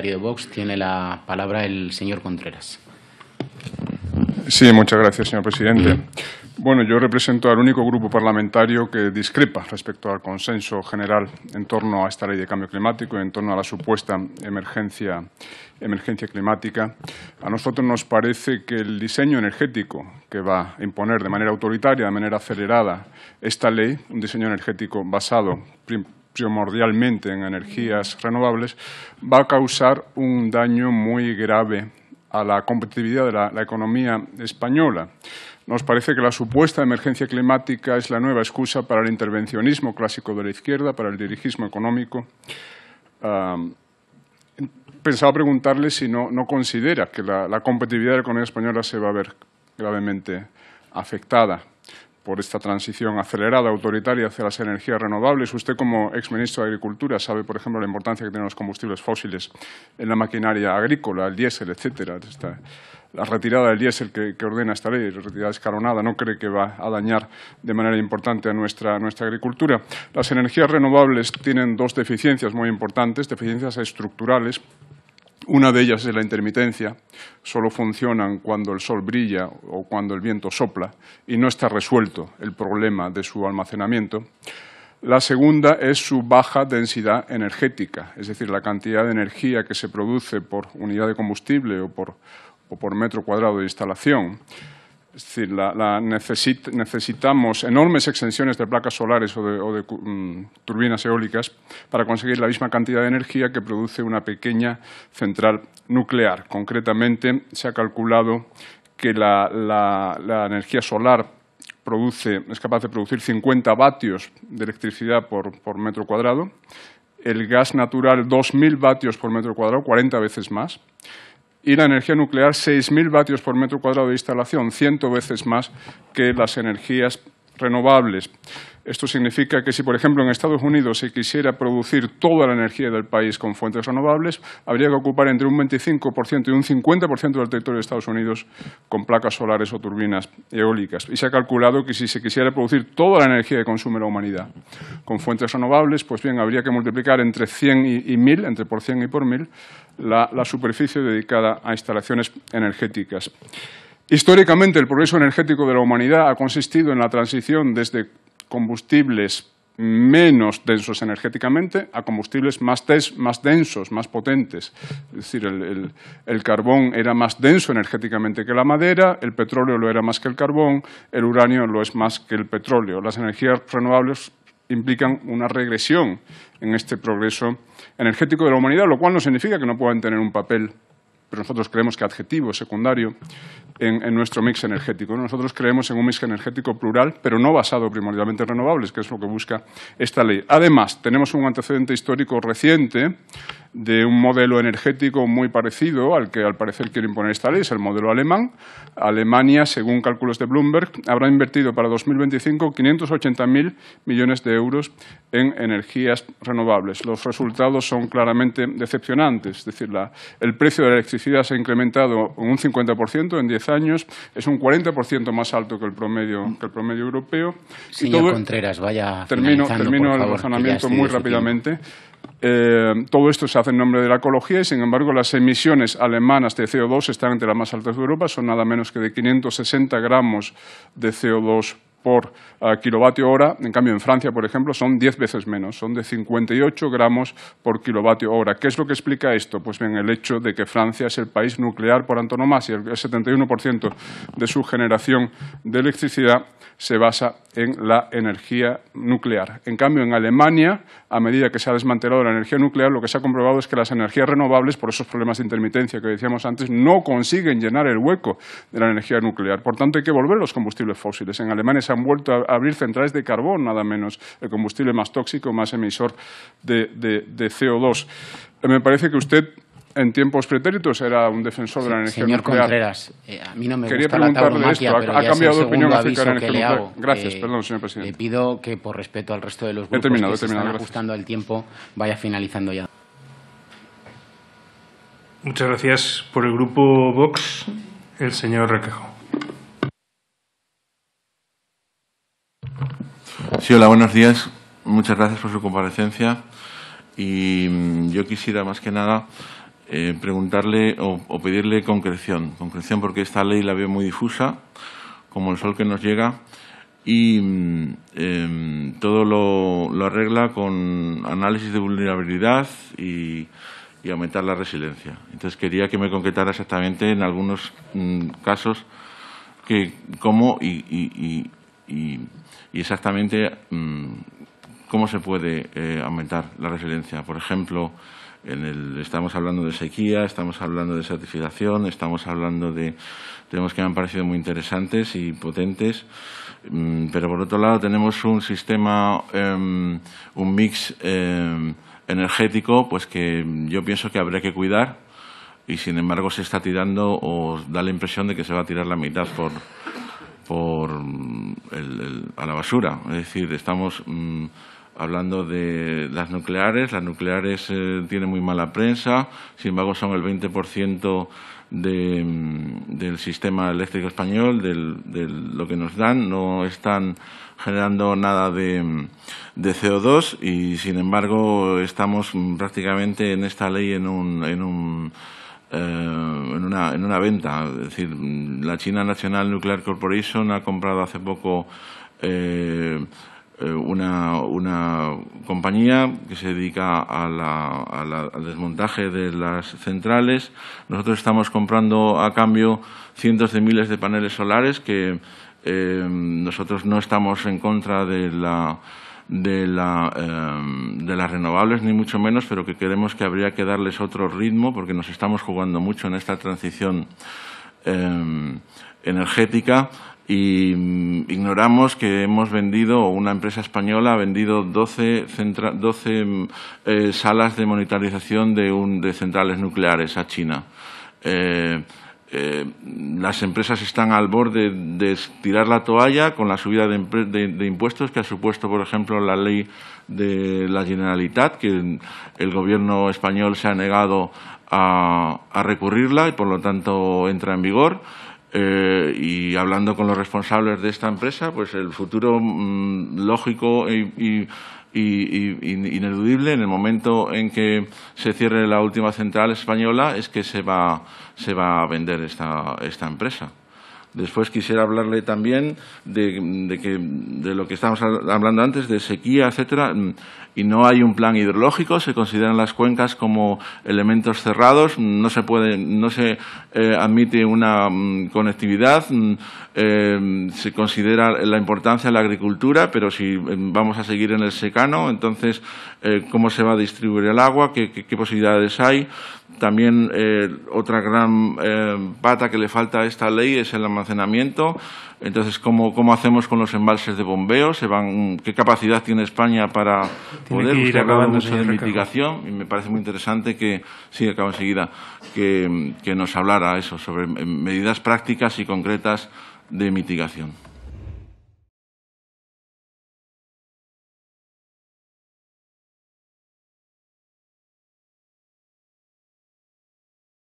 de Vox. Tiene la palabra el señor Contreras. Sí, muchas gracias, señor presidente. Bueno, yo represento al único grupo parlamentario que discrepa respecto al consenso general en torno a esta ley de cambio climático y en torno a la supuesta emergencia, emergencia climática. A nosotros nos parece que el diseño energético que va a imponer de manera autoritaria, de manera acelerada, esta ley, un diseño energético basado primordialmente en energías renovables, va a causar un daño muy grave a la competitividad de la, economía española. Nos parece que la supuesta emergencia climática es la nueva excusa para el intervencionismo clásico de la izquierda, para el dirigismo económico. pensaba preguntarle si no, considera que la competitividad de la economía española se va a ver gravemente afectada por esta transición acelerada, autoritaria hacia las energías renovables. Usted, como exministro de Agricultura, sabe, por ejemplo, la importancia que tienen los combustibles fósiles en la maquinaria agrícola, el diésel, etcétera. la retirada del diésel que, ordena esta ley, la retirada escalonada, no cree que va a dañar de manera importante a nuestra agricultura. Las energías renovables tienen dos deficiencias muy importantes, deficiencias estructurales una de ellas es la intermitencia. Solo funcionan cuando el sol brilla o cuando el viento sopla y no está resuelto el problema de su almacenamiento. La segunda es su baja densidad energética, es decir, la cantidad de energía que se produce por unidad de combustible o por, metro cuadrado de instalación. Es decir, necesitamos enormes extensiones de placas solares o de, mm, turbinas eólicas para conseguir la misma cantidad de energía que produce una pequeña central nuclear. Concretamente, se ha calculado que la, energía solar produce, es capaz de producir 50 vatios de electricidad por, por metro cuadrado, el gas natural 2.000 vatios por metro cuadrado, 40 veces más, y la energía nuclear 6.000 vatios por metro cuadrado de instalación, ciento veces más que las energías renovables. Esto significa que si, por ejemplo, en Estados Unidos se quisiera producir toda la energía del país con fuentes renovables, habría que ocupar entre un 25% y un 50% del territorio de Estados Unidos con placas solares o turbinas eólicas. Y se ha calculado que si se quisiera producir toda la energía que consume la humanidad con fuentes renovables, pues bien, habría que multiplicar entre 100 y, 1000, entre por 100 y por 1000, la superficie dedicada a instalaciones energéticas. Históricamente, el progreso energético de la humanidad ha consistido en la transición desde combustibles menos densos energéticamente a combustibles más, densos, más potentes. Es decir, el, carbón era más denso energéticamente que la madera, el petróleo lo era más que el carbón, el uranio lo es más que el petróleo. Las energías renovables implican una regresión en este progreso energético de la humanidad, lo cual no significa que no puedan tener un papel pero nosotros creemos que adjetivo secundario, en, nuestro mix energético. Nosotros creemos en un mix energético plural, pero no basado primordialmente en renovables, que es lo que busca esta ley. Además, tenemos un antecedente histórico reciente de un modelo energético muy parecido al que al parecer quiere imponer esta ley, es el modelo alemán. Alemania, según cálculos de Bloomberg, habrá invertido para 2025 580.000 millones de euros en energías renovables. Los resultados son claramente decepcionantes, es decir, la, el precio de la electricidad se ha incrementado un 50% en 10 años, es un 40% más alto que el promedio, mm. que el promedio europeo. Señor Contreras, vaya Termino, termino el razonamiento muy rápidamente. Eh, todo esto se hace en nombre de la ecología y, sin embargo, las emisiones alemanas de CO2 están entre las más altas de Europa, son nada menos que de 560 gramos de CO2 por ah, kilovatio hora. En cambio, en Francia, por ejemplo, son 10 veces menos, son de 58 gramos por kilovatio hora. ¿Qué es lo que explica esto? Pues bien, el hecho de que Francia es el país nuclear por antonomasia. El 71% de su generación de electricidad se basa en la energía nuclear. En cambio, en Alemania, a medida que se ha desmantelado la energía nuclear, lo que se ha comprobado es que las energías renovables, por esos problemas de intermitencia que decíamos antes, no consiguen llenar el hueco de la energía nuclear. Por tanto, hay que volver los combustibles fósiles. En Alemania se han vuelto a abrir centrales de carbón, nada menos, el combustible más tóxico, más emisor de, de, de CO2. Eh, me parece que usted en tiempos pretéritos era un defensor de la energía señor Contreras, eh, a mí no me Quería gusta preguntarle la esto. ¿Ha, ha cambiado de opinión acerca de la energía nuclear? Gracias, eh, perdón, señor presidente. Le pido que, por respeto al resto de los grupos que se están ajustando al tiempo, vaya finalizando ya. Muchas gracias por el grupo Vox, el señor Requejo. Sí, hola, buenos días. Muchas gracias por su comparecencia. Y mm, yo quisiera, más que nada, eh, preguntarle o, pedirle concreción. Concreción porque esta ley la veo muy difusa, como el sol que nos llega, y mm, em, todo lo, arregla con análisis de vulnerabilidad y, aumentar la resiliencia. Entonces quería que me concretara exactamente en algunos mm, casos que cómo y, y, y, exactamente mm, cómo se puede eh, aumentar la resiliencia. Por ejemplo, estamos hablando de sequía, estamos hablando de certificación, estamos hablando de temas que me han parecido muy interesantes y potentes, mm, pero por otro lado tenemos un sistema, em, un mix em, energético, pues que yo pienso que habrá que cuidar y sin embargo se está tirando o da la impresión de que se va a tirar la mitad por, por mm, a la basura. Es decir, estamos mm, hablando de las nucleares. Las nucleares eh, tienen muy mala prensa, sin embargo son el 20% de, mm, del sistema eléctrico español, de lo que nos dan. No están generando nada de, CO2 y, sin embargo, estamos prácticamente en esta ley En un eh, en, una, en una venta. Es decir, la China National Nuclear Corporation ha comprado hace poco eh, eh, una, una compañía que se dedica al desmontaje de las centrales. Nosotros estamos comprando a cambio cientos de miles de paneles solares que nosotros no estamos en contra de la Em, de, las renovables, ni mucho menos, pero que queremos que habría que darles otro ritmo, porque nos estamos jugando mucho en esta transición em, energética y mm, ignoramos que hemos vendido, una empresa española ha vendido 12, mm, eh, salas de monetarización de, centrales nucleares a China. Eh, eh, las empresas están al borde de tirar la toalla con la subida de, impuestos que ha supuesto, por ejemplo, la ley de la Generalitat, que el gobierno español se ha negado a, recurrirla y, por lo tanto, entra en vigor. Eh, y hablando con los responsables de esta empresa, pues el futuro mm, lógico y y, ineludible en el momento en que se cierre la última central española es que se va, se va a vender esta, esta empresa. Después quisiera hablarle también de, lo que estábamos hablando antes, de sequía, etcétera, mm, y no hay un plan hidrológico, se consideran las cuencas como elementos cerrados, no se, eh, admite una mm, conectividad, mm, eh, se considera la importancia de la agricultura, pero si vamos a seguir en el secano, entonces, eh, ¿cómo se va a distribuir el agua? qué posibilidades hay? También eh, otra gran eh, pata que le falta a esta ley es el almacenamiento. Entonces, ¿cómo, ¿cómo, hacemos con los embalses de bombeo? ¿Se van, ¿Qué capacidad tiene España para poder? Usted acabando mucho de mitigación y me parece muy interesante que, sí, enseguida, que nos hablara eso sobre medidas prácticas y concretas de mitigación.